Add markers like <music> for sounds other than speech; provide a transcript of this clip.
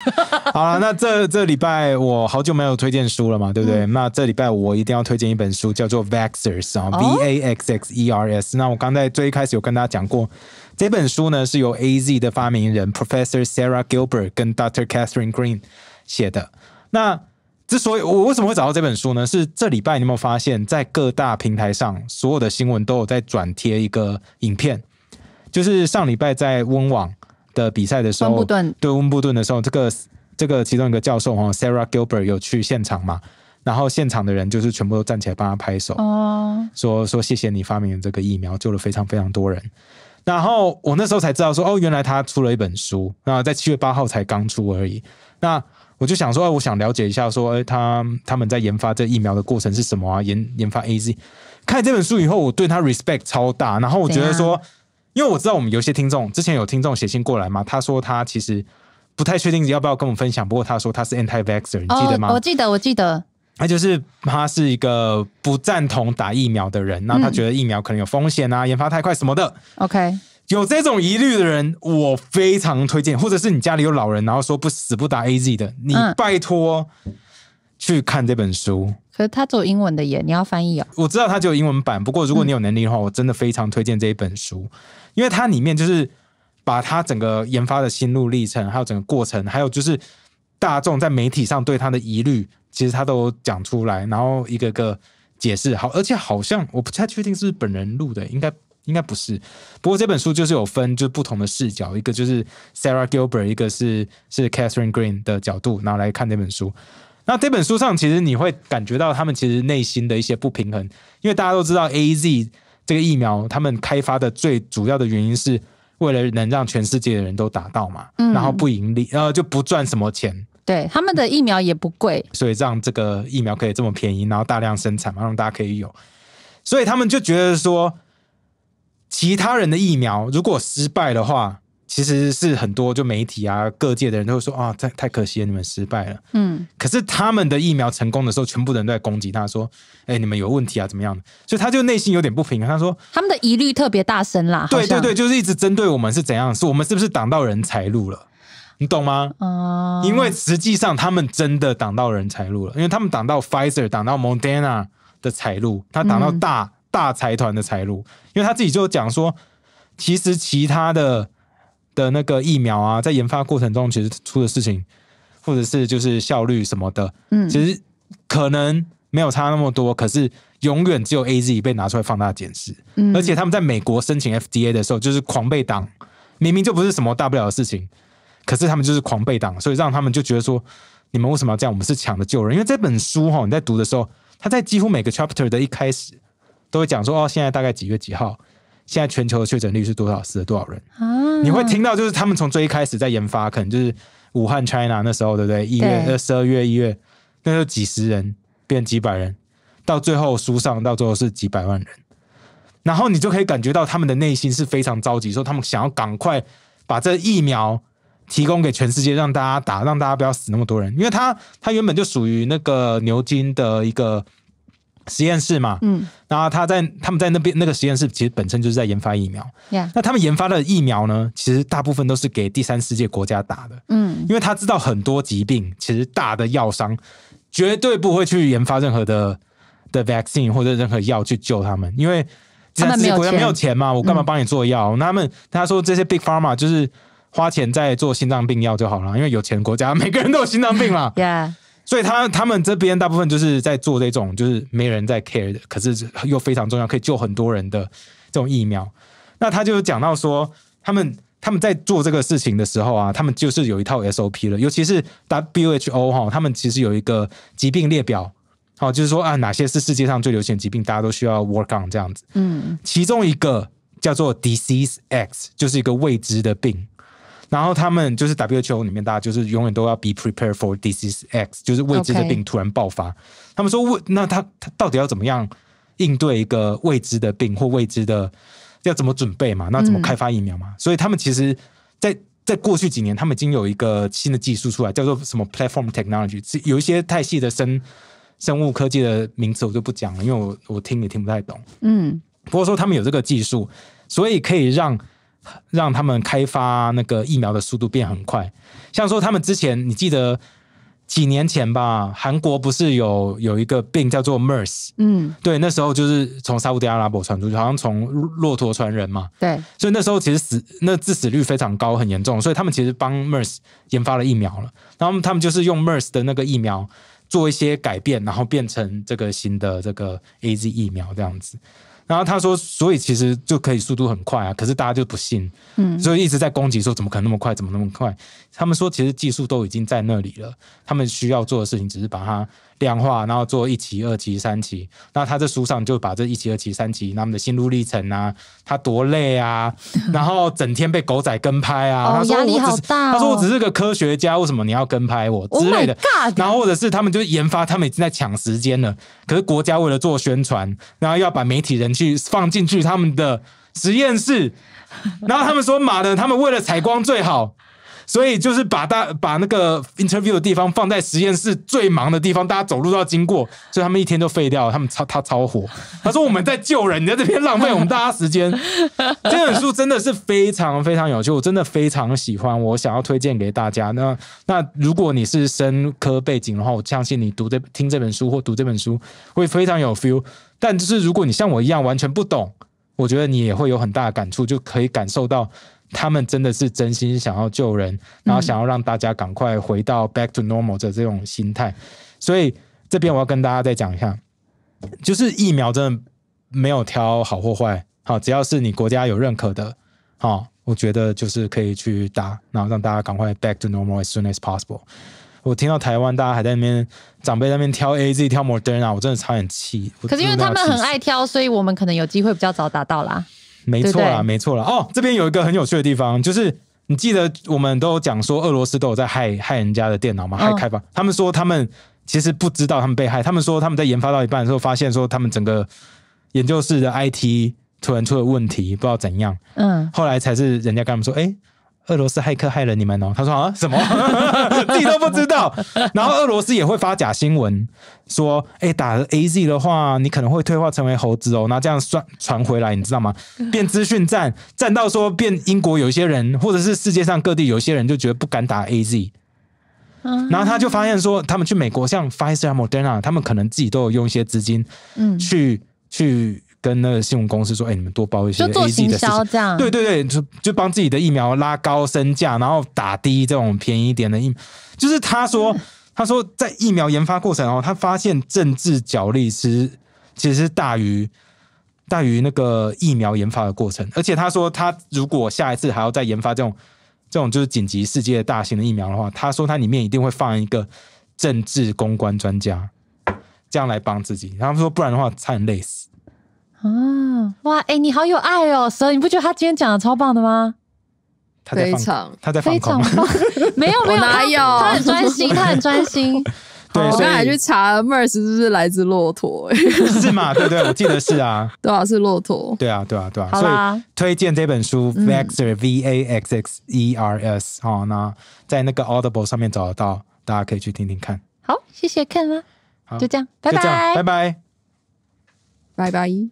<laughs> 好了，那这这礼拜我好久没有推荐书了嘛，对不对？那这礼拜我一定要推荐一本书，叫做 v a x e r s 啊，V A X X E R S。那我刚在最一开始有跟大家讲过，这本书呢是由 A Z 的发明人 Professor Sarah Gilbert 跟 Dr. Catherine Green 写的。那之所以我为什么会找到这本书呢？是这礼拜你有没有发现，在各大平台上所有的新闻都有在转贴一个影片，就是上礼拜在温网。的比赛的时候，对温布顿的时候，这个这个其中一个教授哈，Sarah Gilbert 有去现场嘛，然后现场的人就是全部都站起来帮他拍手哦，说说谢谢你发明这个疫苗，救了非常非常多人。然后我那时候才知道说，哦，原来他出了一本书，那在七月八号才刚出而已。那我就想说，我想了解一下，说，哎，他他们在研发这疫苗的过程是什么啊？研研发 AZ，看这本书以后，我对他 respect 超大，然后我觉得说。因为我知道我们有些听众之前有听众写信过来嘛，他说他其实不太确定要不要跟我们分享，不过他说他是 anti-vaxer，你记得吗？我记得，我记得，那就是他是一个不赞同打疫苗的人，那他觉得疫苗可能有风险啊，研发太快什么的。OK，有这种疑虑的人，我非常推荐，或者是你家里有老人，然后说不死不打 AZ 的，你拜托去看这本书。可是他做英文的耶，你要翻译啊？我知道他只有英文版，不过如果你有能力的话，我真的非常推荐这一本书，因为它里面就是把他整个研发的心路历程，还有整个过程，还有就是大众在媒体上对他的疑虑，其实他都讲出来，然后一个个解释好。而且好像我不太确定是本人录的，应该应该不是。不过这本书就是有分，就是不同的视角，一个就是 Sarah Gilbert，一个是是 Catherine Green 的角度，拿来看这本书。那这本书上，其实你会感觉到他们其实内心的一些不平衡，因为大家都知道 A Z 这个疫苗，他们开发的最主要的原因是为了能让全世界的人都达到嘛，然后不盈利，呃，就不赚什么钱。对，他们的疫苗也不贵，所以让这个疫苗可以这么便宜，然后大量生产嘛，让大家可以有。所以他们就觉得说，其他人的疫苗如果失败的话。其实是很多就媒体啊，各界的人都会说啊，太太可惜了，你们失败了。嗯，可是他们的疫苗成功的时候，全部人都在攻击他说，哎，你们有问题啊，怎么样的？所以他就内心有点不平。他说，他们的疑虑特别大声啦。对对对，就是一直针对我们是怎样，是我们是不是挡到人才路了？你懂吗？哦，因为实际上他们真的挡到人才路了，因为他们挡到 Pfizer、挡到 Moderna 的财路，他挡到大大财团的财路。因为他自己就讲说，其实其他的。的那个疫苗啊，在研发过程中其实出的事情，或者是就是效率什么的，嗯，其实可能没有差那么多。可是永远只有 AZ 被拿出来放大检视，嗯，而且他们在美国申请 FDA 的时候，就是狂被挡。明明就不是什么大不了的事情，可是他们就是狂被挡，所以让他们就觉得说，你们为什么要这样？我们是抢着救人。因为这本书哈，你在读的时候，他在几乎每个 chapter 的一开始都会讲说，哦，现在大概几月几号。现在全球的确诊率是多少？死了多少人？你会听到，就是他们从最一开始在研发，可能就是武汉 China 那时候，对不对？一月十二月一月，那时候几十人变几百人，到最后输上到最后是几百万人。然后你就可以感觉到他们的内心是非常着急，说他们想要赶快把这疫苗提供给全世界，让大家打，让大家不要死那么多人。因为它它原本就属于那个牛津的一个。实验室嘛，嗯，然后他在他们在那边那个实验室，其实本身就是在研发疫苗。那他们研发的疫苗呢，其实大部分都是给第三世界国家打的，嗯，因为他知道很多疾病，其实大的药商绝对不会去研发任何的的 vaccine 或者任何药去救他们，因为第三世界国家没有钱嘛，我干嘛帮你做药？他们他说这些 big pharma 就是花钱在做心脏病药就好了，因为有钱国家 <laughs> 每个人都有心脏病嘛，Yeah。所以，他他们这边大部分就是在做这种，就是没人在 care，的，可是又非常重要，可以救很多人的这种疫苗。那他就讲到说，他们他们在做这个事情的时候啊，他们就是有一套 SOP 了，尤其是 WHO 哈，他们其实有一个疾病列表，好，就是说啊，哪些是世界上最流行疾病，大家都需要 work on 这样子。嗯，其中一个叫做 Disease X，就是一个未知的病。然后他们就是 WHO 里面，大家就是永远都要 be prepared for disease X，就是未知的病突然爆发。他们说，那他他到底要怎么样应对一个未知的病或未知的，要怎么准备嘛？那怎么开发疫苗嘛？所以他们其实在在过去几年，他们已经有一个新的技术出来，叫做什么 platform technology。有一些太细的生生物科技的名词我就不讲了，因为我我听也听不太懂。嗯，不过说他们有这个技术，所以可以让。让他们开发那个疫苗的速度变很快。像说他们之前，你记得几年前吧？韩国不是有有一个病叫做 mers？嗯，对，那时候就是从沙地阿拉伯传出去，好像从骆驼传人嘛。对，所以那时候其实死那致死率非常高，很严重。所以他们其实帮 mers 研发了疫苗了。然后他们就是用 mers 的那个疫苗做一些改变，然后变成这个新的这个 AZ 疫苗这样子。然后他说，所以其实就可以速度很快啊，可是大家就不信，嗯，所以一直在攻击说怎么可能那么快，怎么那么快？他们说其实技术都已经在那里了，他们需要做的事情只是把它。量化，然后做一期、二期、三期。那他在书上就把这一期、二期、三期，他们的心路历程啊，他多累啊，<laughs> 然后整天被狗仔跟拍啊。压力好大。他说我只是个科学家，为什么你要跟拍我之类的？然后或者是他们就研发，他们已经在抢时间了。可是国家为了做宣传，然后要把媒体人去放进去他们的实验室，然后他们说妈的，他们为了采光最好。所以就是把大把那个 interview 的地方放在实验室最忙的地方，大家走路都要经过，所以他们一天就废掉了。他们超他超火，他说我们在救人，你在这边浪费我们大家时间。<laughs> 这本书真的是非常非常有趣，我真的非常喜欢，我想要推荐给大家。那那如果你是生科背景的话，我相信你读这听这本书或读这本书会非常有 feel。但就是如果你像我一样完全不懂。我觉得你也会有很大的感触，就可以感受到他们真的是真心想要救人，然后想要让大家赶快回到 back to normal 的这种心态。所以这边我要跟大家再讲一下，就是疫苗真的没有挑好或坏，好，只要是你国家有认可的，好，我觉得就是可以去打，然后让大家赶快 back to normal as soon as possible。我听到台湾大家还在那边长辈那边挑 A Z 挑 modern 啊，我真的差点气。可是因为他们很爱挑，所以我们可能有机会比较早达到啦。没错啦，没错啦。哦，这边有一个很有趣的地方，就是你记得我们都讲说俄罗斯都有在害害人家的电脑吗？害开发，他们说他们其实不知道他们被害，他们说他们在研发到一半的时候发现说他们整个研究室的 IT 突然出了问题，不知道怎样。嗯，后来才是人家跟他们说，哎。俄罗斯黑客害了你们哦，他说啊什么，<laughs> 自己都不知道。然后俄罗斯也会发假新闻，说哎打 A Z 的话，你可能会退化成为猴子哦。那这样算传回来，你知道吗？变资讯战，战到说变英国有一些人，或者是世界上各地有一些人就觉得不敢打 A Z。嗯，然后他就发现说，他们去美国，像 Faisal o Dana，他们可能自己都有用一些资金，嗯，去去。跟那个信用公司说：“哎，你们多包一些，这样。对对对，就就帮自己的疫苗拉高身价，然后打低这种便宜一点的疫。就是他说，他说在疫苗研发过程哦，他发现政治角力实其实大于大于那个疫苗研发的过程。而且他说，他如果下一次还要再研发这种这种就是紧急世界大型的疫苗的话，他说他里面一定会放一个政治公关专家，这样来帮自己。他们说，不然的话他很累死。”啊哇哎，你好有爱哦，蛇！你不觉得他今天讲的超棒的吗？非常，他在放空吗？<laughs> 没有没有，哪有？他很专心，他很专心。<laughs> 对，我刚才去查，merse 是不是来自骆驼？<laughs> 是吗？对对，我记得是啊。多少是骆驼？对啊对啊对啊。所以推荐这本书 v a x e r v a x x e r s。好，那在那个 Audible 上面找得到，大家可以去听听看。好，谢谢 Ken 啦。就这样，拜拜，拜拜，拜拜。